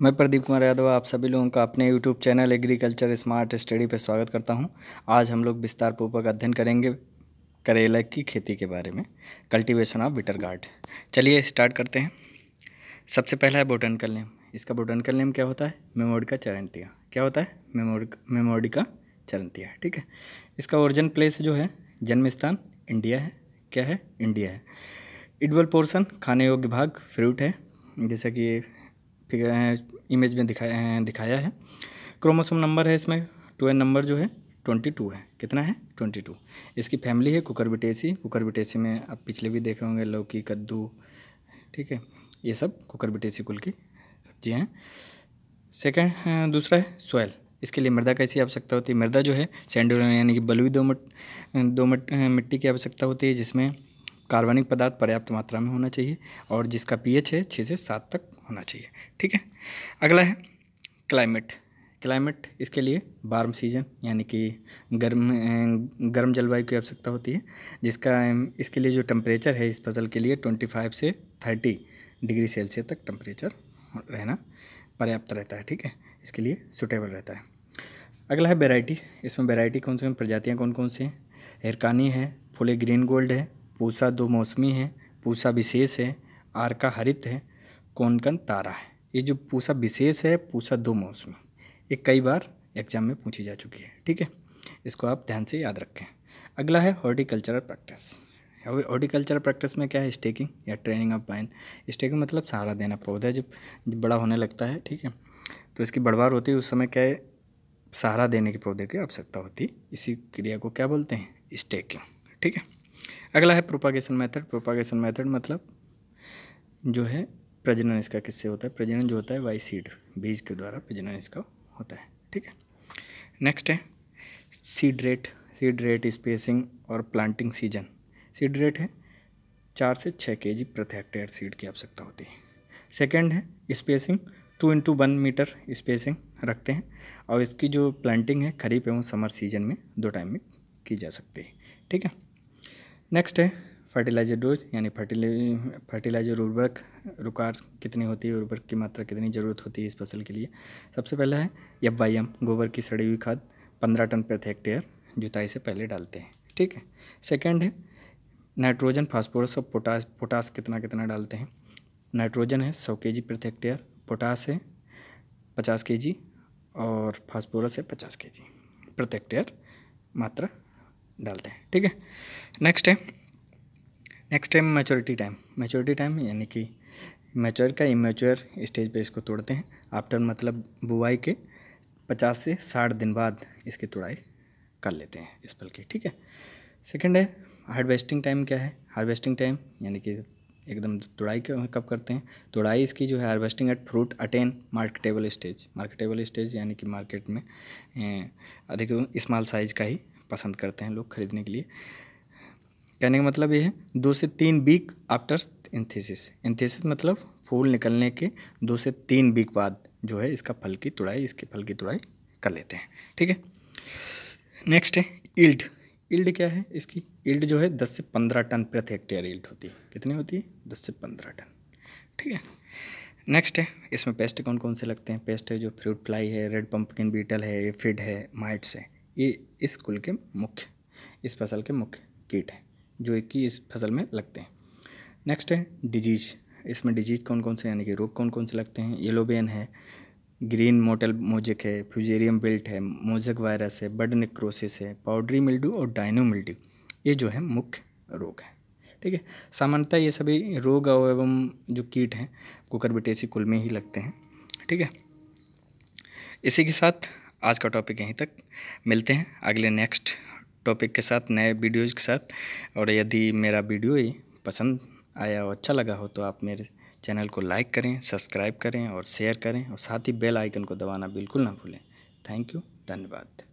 मैं प्रदीप कुमार यादव आप सभी लोगों का अपने YouTube channel agriculture smart study पर स्वागत करता हूं। आज हम लोग विस्तार पूर्वक अध्ययन करेंगे करेला की खेती के बारे में कल्टीवेशन ऑफ विटर गार्ड चलिए स्टार्ट करते हैं सबसे पहला है बोटनिकल नेम इसका बोटनिकल नेम क्या होता है मेमोडिका चरंतिया क्या होता है मेमोड मेमोडिका चरंतिया ठीक है इसका ओरिजिन प्लेस जो है जन्म स्थान इंडिया है क्या है इंडिया है इडबल पोर्सन खाने योग्य भाग फ्रूट है जैसे कि इमेज में दिखाया दिखाया है क्रोमोसोम नंबर है इसमें टू नंबर जो है ट्वेंटी टू है कितना है ट्वेंटी टू इसकी फैमिली है कुकरबिटेसी कुकरबिटेसी में आप पिछले भी देखे होंगे लौकी कद्दू ठीक है ये सब कुकरबिटेसी कुल की सब्जी हैं सेकंड दूसरा है सोयल इसके लिए मृदा कैसी आवश्यकता होती है मृदा जो है सैंडो यानी कि बलुई दोमट दोमट मिट्टी की आवश्यकता होती है जिसमें कार्बनिक पदार्थ पर्याप्त मात्रा में होना चाहिए और जिसका पीएच है छः से सात तक होना चाहिए ठीक है अगला है क्लाइमेट क्लाइमेट इसके लिए वार्म सीजन यानी कि गर्म गर्म जलवायु की आवश्यकता होती है जिसका इसके लिए जो टेम्परेचर है इस फसल के लिए ट्वेंटी फाइव से थर्टी डिग्री सेल्सियस तक टेम्परेचर रहना पर्याप्त रहता है ठीक है इसके लिए सुटेबल रहता है अगला है वेराइटी इसमें वेराइटी कौन सी प्रजातियाँ कौन कौन सी हैं हिरकानी है फूले ग्रीन गोल्ड है पूसा दो मौसमी है पूसा विशेष है आर का हरित है कौनकन तारा है ये जो पूसा विशेष है पूसा दो मौसमी ये कई बार एग्जाम में पूछी जा चुकी है ठीक है इसको आप ध्यान से याद रखें अगला है हॉर्टिकल्चरल प्रैक्टिस हॉर्टिकल्चर प्रैक्टिस में क्या है स्टेकिंग या ट्रेनिंग ऑफ पाइन स्टेकिंग मतलब सहारा देना पौधा है जब बड़ा होने लगता है ठीक है तो इसकी बढ़वार होती है उस समय क्या है सहारा देने के पौधे की आवश्यकता होती है इसी क्रिया को क्या बोलते हैं स्टेकिंग ठीक है अगला है प्रोपागेशन मेथड प्रोपागेशन मेथड मतलब जो है प्रजनन इसका किससे होता है प्रजनन जो होता है वाई सीड बीज के द्वारा प्रजनन इसका होता है ठीक है नेक्स्ट है seed rate seed rate spacing और प्लांटिंग सीजन सीड रेट है चार से छः के जी प्रति हेक्टेयर सीड की आवश्यकता होती है सेकेंड है spacing two into one metre spacing रखते हैं और इसकी जो प्लांटिंग है खरीफ एवं समर सीजन में दो टाइम में की जा सकती है ठीक है नेक्स्ट है फर्टिलाइजर डोज यानी फर्टिल फर्टिलाइजर उर्वरक रुकार कितनी होती है उर्वरक की मात्रा कितनी ज़रूरत होती है इस फसल के लिए सबसे पहला है एफ वाई एम गोबर की सड़ी हुई खाद पंद्रह टन प्रति हेक्टेयर जुताई से पहले डालते हैं ठीक है सेकेंड है नाइट्रोजन फास्फोरस और पोटास पोटास कितना कितना डालते हैं नाइट्रोजन है सौ के जी प्रति हेक्टेयर पोटास है पचास के जी और फास्फोरस है पचास के जी प्रति हेक्टेयर मात्रा डालते हैं ठीक है नेक्स्ट है next time maturity time maturity time यानी कि मेचोर का इमेच्योर स्टेज पे इसको तोड़ते हैं आफ्टर मतलब बुआई के पचास से साठ दिन बाद इसकी तोड़ाई कर लेते हैं इस पल की ठीक है सेकंड है हार्वेस्टिंग टाइम क्या है हार्वेस्टिंग टाइम यानी कि एकदम तोड़ाई कब करते हैं तोड़ाई इसकी जो है harvesting at fruit attain marketable stage marketable stage यानी कि मार्केट में अधिक स्मॉल साइज का ही पसंद करते हैं लोग खरीदने के लिए कहने का मतलब ये है दो से तीन वीक आफ्टर इंथेसिस एंथेसिस मतलब फूल निकलने के दो से तीन वीक बाद जो है इसका फल की तुड़ाई इसके फल की तुड़ाई कर लेते हैं ठीक है नेक्स्ट है इल्ड इल्ड क्या है इसकी इल्ड जो है दस से पंद्रह टन प्रति हेक्टेयर इल्ड होती है कितनी होती है दस से पंद्रह टन ठीक है नेक्स्ट है इसमें पेस्ट कौन कौन से लगते हैं पेस्ट है जो फ्रूट फ्लाई है रेड पंपकिन बीटल है एफिड है माइट्स है ये इस कुल के मुख्य इस फसल के मुख्य कीट हैं जो कि इस फसल में लगते हैं नेक्स्ट है डिजीज इसमें डिजीज कौन कौन से यानी कि रोग कौन कौन से लगते हैं येलोबेन है ग्रीन मोटल मोजिक है फ्यूजेरियम बिल्ट है मोजक वायरस है बर्ड निक्रोसिस है पाउडरी मिल्डू और डायनो मिल्डू ये जो है मुख्य रोग है ठीक है सामान्यतः ये सभी रोग एवं जो कीट हैं कुकर कुल में ही लगते हैं ठीक है इसी के साथ आज का टॉपिक यहीं तक मिलते हैं अगले नेक्स्ट टॉपिक के साथ नए वीडियोज़ के साथ और यदि मेरा वीडियो ही पसंद आया और अच्छा लगा हो तो आप मेरे चैनल को लाइक करें सब्सक्राइब करें और शेयर करें और साथ ही बेल आइकन को दबाना बिल्कुल ना भूलें थैंक यू धन्यवाद